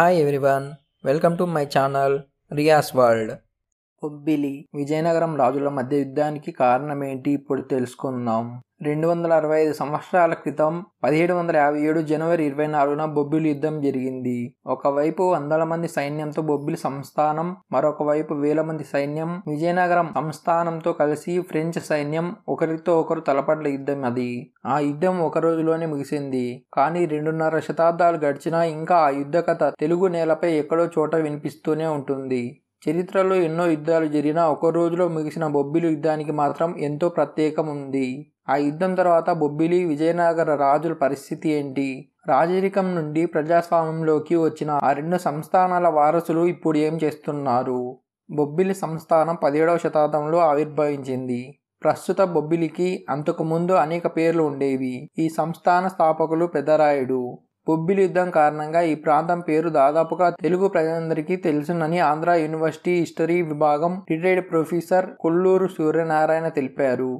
Hi everyone, welcome to my channel Ria's World. ఒబ్బిలి Vizianagaram రాజుల మధ్య యుద్ధానికి కారణమేంటి ఇప్పుడు తెలుసుకుందాం రెండు వందల అరవై ఐదు సంవత్సరాల క్రితం పదిహేడు వందల యాభై ఏడు జనవరి ఇరవై నాలుగున బొబ్బిలి యుద్ధం జరిగింది ఒకవైపు వందల మంది సైన్యంతో బొబ్బిలి సంస్థానం మరొక వైపు వేల మంది సైన్యం విజయనగరం సంస్థానంతో కలిసి ఫ్రెంచ్ సైన్యం ఒకరితో ఒకరు తలపడ్ల యుద్ధం అది ఆ యుద్ధం ఒక రోజులోనే ముగిసింది కానీ రెండున్నర శతాబ్దాలు గడిచినా ఇంకా ఆ యుద్ధ కథ తెలుగు నేలపై ఎక్కడో చోట వినిపిస్తూనే ఉంటుంది చరిత్రలో ఎన్నో యుద్ధాలు జరిగినా ఒక రోజులో ముగిసిన బొబ్బిలి యుద్ధానికి మాత్రం ఎంతో ప్రత్యేకం ఉంది ఆ యుద్ధం తర్వాత బొబ్బిలి విజయనగర రాజుల పరిస్థితి ఏంటి రాజరికం నుండి ప్రజాస్వామ్యంలోకి వచ్చిన ఆ రెండు సంస్థానాల వారసులు ఇప్పుడు ఏం చేస్తున్నారు బొబ్బిలి సంస్థానం పదిహేడవ శతాబ్దంలో ఆవిర్భవించింది ప్రస్తుత బొబ్బిలికి అంతకుముందు అనేక పేర్లు ఉండేవి ఈ సంస్థాన స్థాపకులు పెదరాయుడు బొబ్బిలి యుద్ధం కారణంగా ఈ ప్రాంతం పేరు దాదాపుగా తెలుగు ప్రజలందరికీ తెలుసునని ఆంధ్ర యూనివర్సిటీ హిస్టరీ విభాగం రిటైర్డ్ ప్రొఫెసర్ కొల్లూరు సూర్యనారాయణ తెలిపారు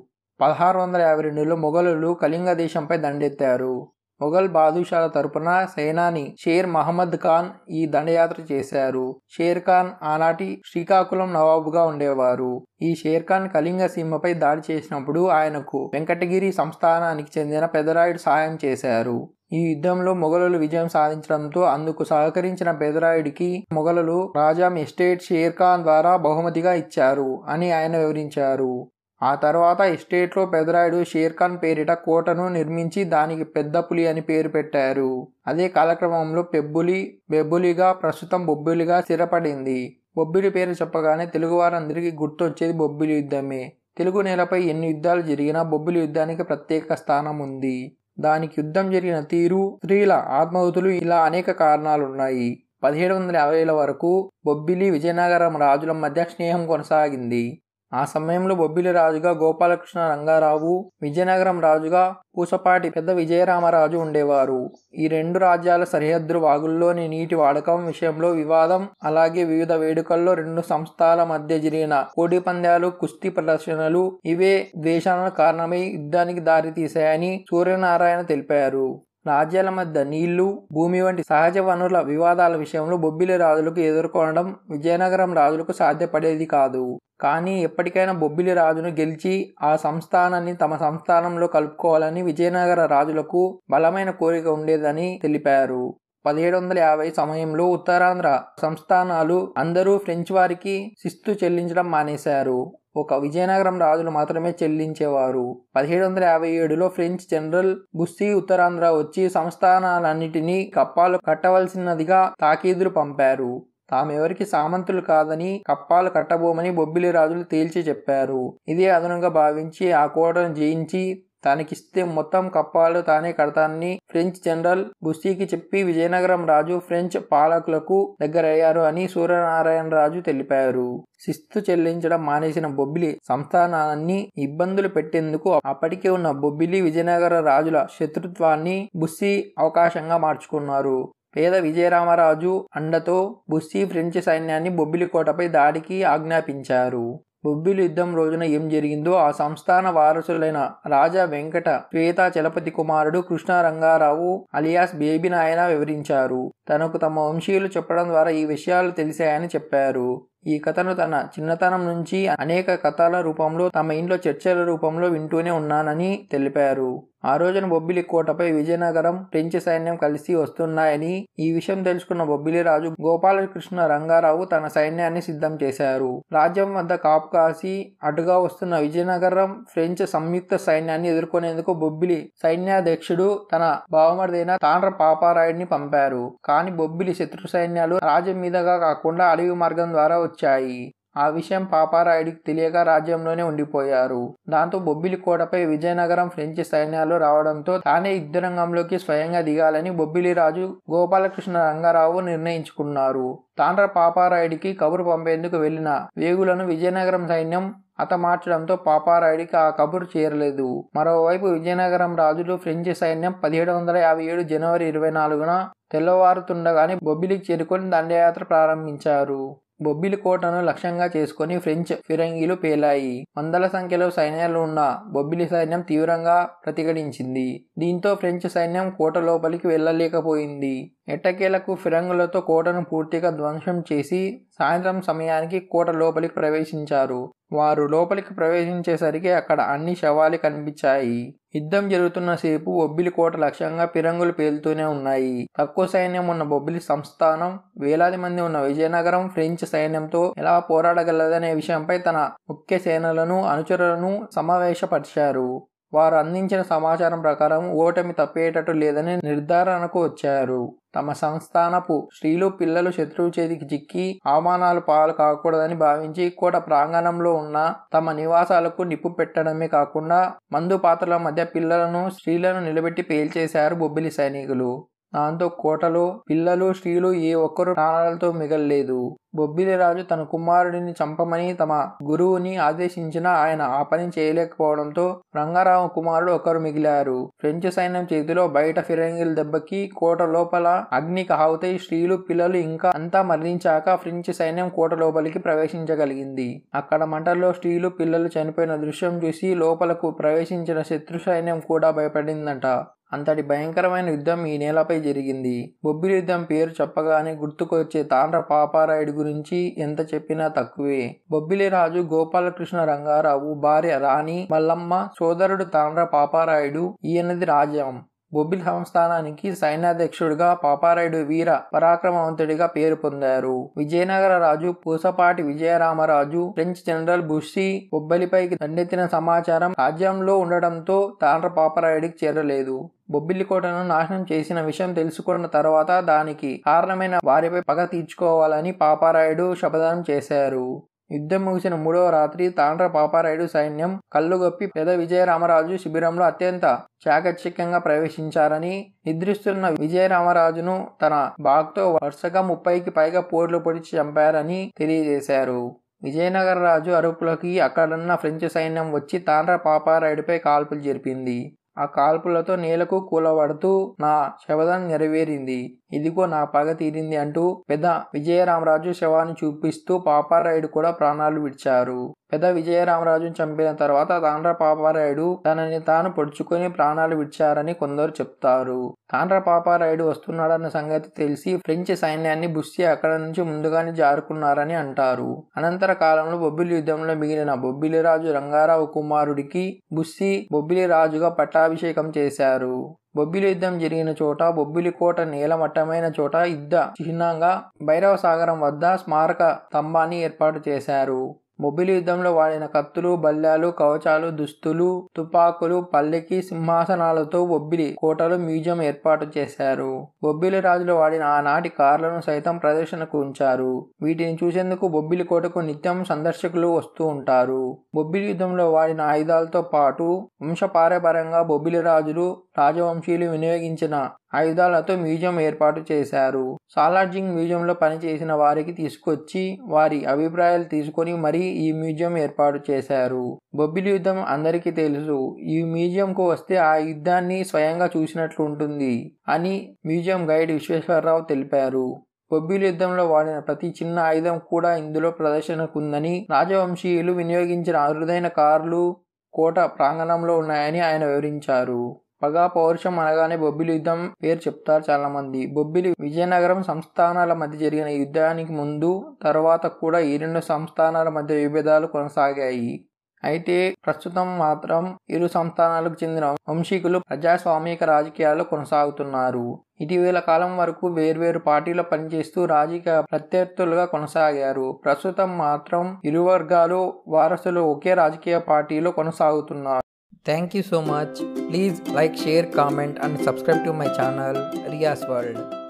పదహారు వందల యాభై రెండులో మొఘలులు కళింగ దేశంపై దండెత్తారు మొఘల్ బాదుషాల తరపున సేనాని షేర్ మహమ్మద్ ఖాన్ ఈ దండయాత్ర చేశారు షేర్ ఖాన్ ఆనాటి శ్రీకాకుళం నవాబుగా ఉండేవారు ఈ షేర్ ఖాన్ కళింగ సీమపై దాడి చేసినప్పుడు ఆయనకు వెంకటగిరి సంస్థానానికి చెందిన పెదరాయుడు సహాయం చేశారు ఈ యుద్ధంలో మొఘలులు విజయం సాధించడంతో అందుకు సహకరించిన బెదరాయుడికి మొఘలులు రాజాం ఎస్టేట్ షేర్ఖాన్ ద్వారా బహుమతిగా ఇచ్చారు అని ఆయన వివరించారు ఆ తర్వాత ఎస్టేట్లో పెదరాయుడు షేర్ఖాన్ పేరిట కోటను నిర్మించి దానికి పెద్ద పులి అని పేరు పెట్టారు అదే కాలక్రమంలో పెబ్బులి బెబ్బులిగా ప్రస్తుతం బొబ్బిలిగా స్థిరపడింది బొబ్బిలి పేరు చెప్పగానే తెలుగువారందరికీ గుర్తొచ్చేది బొబ్బిలి యుద్ధమే తెలుగు నేలపై ఎన్ని యుద్ధాలు జరిగినా బొబ్బిలి యుద్ధానికి ప్రత్యేక స్థానం ఉంది దానికి యుద్ధం జరిగిన తీరు స్త్రీల ఆత్మహుతులు ఇలా అనేక కారణాలున్నాయి పదిహేడు వందల యాభైల వరకు బొబ్బిలి విజయనగరం రాజుల మధ్య స్నేహం కొనసాగింది ఆ సమయంలో బొబ్బిలి రాజుగా గోపాలకృష్ణ రంగారావు విజయనగరం రాజుగా పూసపాటి పెద్ద విజయరామరాజు ఉండేవారు ఈ రెండు రాజ్యాల సరిహద్దు వాగుల్లోని నీటి వాడకం విషయంలో వివాదం అలాగే వివిధ వేడుకల్లో రెండు సంస్థల మధ్య జరిగిన కోడి పందాలు కుస్తీ ప్రదర్శనలు ఇవే ద్వేషాల కారణమై యుద్ధానికి దారితీశాయని సూర్యనారాయణ తెలిపారు రాజ్యాల మధ్య నీళ్లు భూమి వంటి సహజ వనరుల వివాదాల విషయంలో బొబ్బిలి రాజులకు ఎదుర్కోవడం విజయనగరం రాజులకు సాధ్యపడేది కాదు కానీ ఎప్పటికైనా బొబ్బిలి రాజును గెలిచి ఆ సంస్థానాన్ని తమ సంస్థానంలో కలుపుకోవాలని విజయనగర రాజులకు బలమైన కోరిక ఉండేదని తెలిపారు పదిహేడు వందల యాభై సమయంలో ఉత్తరాంధ్ర సంస్థానాలు అందరూ ఫ్రెంచ్ వారికి శిస్తు చెల్లించడం మానేశారు ఒక విజయనగరం రాజులు మాత్రమే చెల్లించేవారు పదిహేడు వందల యాభై ఏడులో ఫ్రెంచ్ జనరల్ బుస్సీ ఉత్తరాంధ్ర వచ్చి సంస్థానాలన్నిటినీ కప్పాలు కట్టవలసినదిగా తాకీదులు పంపారు తామెవరికి సామంతులు కాదని కప్పాలు కట్టబోమని బొబ్బిలి రాజులు తేల్చి చెప్పారు ఇదే అదనంగా భావించి ఆ కోటను జయించి తనకిస్తే మొత్తం కప్పాలు తానే కడతానని ఫ్రెంచ్ జనరల్ బుస్సీకి చెప్పి విజయనగరం రాజు ఫ్రెంచ్ పాలకులకు దగ్గరయ్యారు అని సూర్యనారాయణ రాజు తెలిపారు శిస్తు చెల్లించడం మానేసిన బొబ్బిలి సంస్థానాన్ని ఇబ్బందులు పెట్టేందుకు అప్పటికే ఉన్న బొబ్బిలి విజయనగర రాజుల శత్రుత్వాన్ని బుస్సీ అవకాశంగా మార్చుకున్నారు పేద విజయరామరాజు అండతో బుస్సీ ఫ్రెంచ్ సైన్యాన్ని బొబ్బిలి కోటపై దాడికి ఆజ్ఞాపించారు బొబ్బిలి యుద్ధం రోజున ఏం జరిగిందో ఆ సంస్థాన వారసులైన రాజా వెంకట శ్వేత చలపతి కుమారుడు రంగారావు అలియాస్ బేబీ నాయన వివరించారు తనకు తమ వంశీయులు చెప్పడం ద్వారా ఈ విషయాలు తెలిసాయని చెప్పారు ఈ కథను తన చిన్నతనం నుంచి అనేక కథల రూపంలో తమ ఇంట్లో చర్చల రూపంలో వింటూనే ఉన్నానని తెలిపారు ఆ రోజున బొబ్బిలి కోటపై విజయనగరం ఫ్రెంచ్ సైన్యం కలిసి వస్తున్నాయని ఈ విషయం తెలుసుకున్న బొబ్బిలి రాజు గోపాలకృష్ణ రంగారావు తన సైన్యాన్ని సిద్ధం చేశారు రాజ్యం వద్ద కాపు కాసి అటుగా వస్తున్న విజయనగరం ఫ్రెంచ్ సంయుక్త సైన్యాన్ని ఎదుర్కొనేందుకు బొబ్బిలి సైన్యాధ్యక్షుడు తన బావమరిదైన తాండ్ర పాపారాయుడిని పంపారు కానీ బొబ్బిలి శత్రు సైన్యాలు రాజ్యం మీదుగా కాకుండా అడవి మార్గం ద్వారా వచ్చాయి ఆ విషయం పాపారాయుడికి తెలియక రాజ్యంలోనే ఉండిపోయారు దాంతో బొబ్బిలి కోటపై విజయనగరం ఫ్రెంచి సైన్యాలు రావడంతో తానే యుద్ధరంగంలోకి స్వయంగా దిగాలని బొబ్బిలి రాజు గోపాలకృష్ణ రంగారావు నిర్ణయించుకున్నారు తాండ్ర పాపారాయుడికి కబురు పంపేందుకు వెళ్లిన వేగులను విజయనగరం సైన్యం హతమార్చడంతో పాపారాయుడికి ఆ కబురు చేరలేదు మరోవైపు విజయనగరం రాజులు ఫ్రెంచ్ సైన్యం పదిహేడు వందల యాభై ఏడు జనవరి ఇరవై నాలుగున తెల్లవారుతుండగానే బొబ్బిలికి చేరుకొని దండయాత్ర ప్రారంభించారు కోటను లక్ష్యంగా చేసుకుని ఫ్రెంచ్ ఫిరంగిలు పేలాయి వందల సంఖ్యలో సైన్యాలు ఉన్న బొబ్బిలి సైన్యం తీవ్రంగా ప్రతిఘటించింది దీంతో ఫ్రెంచ్ సైన్యం కోట లోపలికి వెళ్ళలేకపోయింది ఎట్టకేలకు ఫిరంగులతో కోటను పూర్తిగా ధ్వంసం చేసి సాయంత్రం సమయానికి కోట లోపలికి ప్రవేశించారు వారు లోపలికి ప్రవేశించేసరికి అక్కడ అన్ని శవాలు కనిపించాయి యుద్ధం జరుగుతున్న సేపు బొబ్బిలి కోట లక్ష్యంగా పిరంగులు పేలుతూనే ఉన్నాయి తక్కువ సైన్యం ఉన్న బొబ్బిలి సంస్థానం వేలాది మంది ఉన్న విజయనగరం ఫ్రెంచ్ సైన్యంతో ఎలా పోరాడగలదనే విషయంపై తన ముఖ్య సేనలను అనుచరులను సమావేశపరిచారు వారు అందించిన సమాచారం ప్రకారం ఓటమి తప్పేటట్టు లేదని నిర్ధారణకు వచ్చారు తమ సంస్థానపు స్త్రీలు పిల్లలు శత్రువు చేతికి చిక్కి అవమానాలు పాలు కాకూడదని భావించి కోట ప్రాంగణంలో ఉన్న తమ నివాసాలకు నిప్పు పెట్టడమే కాకుండా మందు పాత్రల మధ్య పిల్లలను స్త్రీలను నిలబెట్టి పేల్చేశారు బొబ్బిలి సైనికులు దాంతో కోటలో పిల్లలు స్త్రీలు ఏ ఒక్కరు ప్రాణాలతో మిగల్లేదు బొబ్బిలిరాజు తన కుమారుడిని చంపమని తమ గురువుని ఆదేశించినా ఆయన ఆ పని చేయలేకపోవడంతో రంగారావు కుమారుడు ఒకరు మిగిలారు ఫ్రెంచ్ సైన్యం చేతిలో బయట ఫిరంగిల దెబ్బకి కోట లోపల అగ్ని హావుతై స్త్రీలు పిల్లలు ఇంకా అంతా మరణించాక ఫ్రెంచ్ సైన్యం కోట లోపలికి ప్రవేశించగలిగింది అక్కడ మంటల్లో స్త్రీలు పిల్లలు చనిపోయిన దృశ్యం చూసి లోపలకు ప్రవేశించిన శత్రు సైన్యం కూడా భయపడిందట అంతటి భయంకరమైన యుద్ధం ఈ నేలపై జరిగింది బొబ్బిలి యుద్ధం పేరు చెప్పగానే గుర్తుకొచ్చే తాండ్ర పాపారాయుడు గురించి ఎంత చెప్పినా తక్కువే బొబ్బిలి రాజు గోపాలకృష్ణ రంగారావు భార్య రాణి మల్లమ్మ సోదరుడు తాండ్ర పాపారాయుడు ఈయనది రాజ్యం బొబ్బిలి సంస్థానానికి సైన్యాధ్యక్షుడిగా పాపారాయుడు వీర పరాక్రమవంతుడిగా పేరు పొందారు విజయనగర రాజు Pusapati Vijayaramaraju French general Bussy బొబ్బలిపైకి దండెత్తిన సమాచారం రాజ్యంలో ఉండడంతో తాండ్ర పాపారాయుడికి చేరలేదు బొబ్బిలి కోటను నాశనం చేసిన విషయం తెలుసుకున్న తర్వాత దానికి కారణమైన వారిపై పగ తీర్చుకోవాలని పాపారాయుడు శపథం చేశారు యుద్ధం ముగిసిన మూడవ రాత్రి తాండ్ర పాపారాయుడు సైన్యం కళ్ళుగొప్పి పెద విజయరామరాజు శిబిరంలో అత్యంత చాకచక్యంగా ప్రవేశించారని నిద్రిస్తున్న విజయరామరాజును తన బాగ్తో వరుసగా ముప్పైకి పైగా పోర్లు పొడిచి చంపారని తెలియజేశారు విజయనగర రాజు అరుపులకి అక్కడున్న ఫ్రెంచ్ సైన్యం వచ్చి తాండ్ర పాపారాయుడిపై కాల్పులు జరిపింది ఆ కాల్పులతో నేలకు కూలబడుతూ నా శవదం నెరవేరింది ఇదిగో నా పగ తీరింది అంటూ పెద్ద విజయరామరాజు శవాన్ని చూపిస్తూ పాపారాయుడు కూడా ప్రాణాలు విడిచారు పెద్ద విజయరామరాజును చంపిన తర్వాత తాండ్ర పాపారాయుడు తనని తాను పొడుచుకొని ప్రాణాలు విడిచారని కొందరు చెప్తారు తాండ్ర పాపారాయుడు వస్తున్నాడన్న సంగతి తెలిసి ఫ్రెంచ్ సైన్యాన్ని బుస్సి అక్కడ నుంచి ముందుగానే జారుకున్నారని అంటారు అనంతర కాలంలో బొబ్బిలి యుద్ధంలో మిగిలిన బొబ్బిలి రాజు రంగారావు కుమారుడికి బుస్సి బొబ్బిలి రాజుగా పట్టాభిషేకం చేశారు బొబ్బిలి యుద్ధం జరిగిన చోట బొబ్బిలికోట నేలమట్టమైన చోట యుద్ధ చిహ్నంగా భైరవ సాగరం వద్ద స్మారక స్తంభాన్ని ఏర్పాటు చేశారు మొబిలి యుద్ధంలో వాడిన కత్తులు బల్లాలు కవచాలు దుస్తులు తుపాకులు పల్లెకి సింహాసనాలతో బొబ్బిలి కోటలు మ్యూజియం ఏర్పాటు చేశారు బొబ్బిలి రాజులు వాడిన ఆనాటి కార్లను సైతం ప్రదర్శనకు ఉంచారు వీటిని చూసేందుకు బొబ్బిలి కోటకు నిత్యం సందర్శకులు వస్తూ ఉంటారు బొబ్బిలి యుద్ధంలో వాడిన ఆయుధాలతో పాటు వంశపారపరంగా బొబ్బిలి రాజులు రాజవంశీయులు వినియోగించిన ఆయుధాలతో మ్యూజియం ఏర్పాటు చేశారు సాలార్జింగ్ మ్యూజియంలో పనిచేసిన వారికి తీసుకొచ్చి వారి అభిప్రాయాలు తీసుకొని మరీ ఈ మ్యూజియం ఏర్పాటు చేశారు బొబ్బిలి యుద్ధం అందరికీ తెలుసు ఈ మ్యూజియంకు వస్తే ఆ యుద్ధాన్ని స్వయంగా చూసినట్లు ఉంటుంది అని మ్యూజియం గైడ్ విశ్వేశ్వరరావు తెలిపారు బొబ్బిలి యుద్ధంలో వాడిన ప్రతి చిన్న ఆయుధం కూడా ఇందులో ప్రదర్శనకు ఉందని రాజవంశీయులు వినియోగించిన అరుదైన కార్లు కోట ప్రాంగణంలో ఉన్నాయని ఆయన వివరించారు పగా పౌరుషం అనగానే బొబ్బిలి యుద్ధం పేరు చెప్తారు చాలా మంది బొబ్బిలి విజయనగరం సంస్థానాల మధ్య జరిగిన యుద్ధానికి ముందు తర్వాత కూడా ఈ రెండు సంస్థానాల మధ్య విభేదాలు కొనసాగాయి అయితే ప్రస్తుతం మాత్రం ఇరు సంస్థానాలకు చెందిన వంశీకులు ప్రజాస్వామిక రాజకీయాలు కొనసాగుతున్నారు ఇటీవల కాలం వరకు వేర్వేరు పార్టీలు పనిచేస్తూ రాజకీయ ప్రత్యర్థులుగా కొనసాగారు ప్రస్తుతం మాత్రం ఇరు వర్గాలు వారసులు ఒకే రాజకీయ పార్టీలో కొనసాగుతున్నారు Thank you so much. Please like, share, comment, and subscribe to my channel, Ria's World.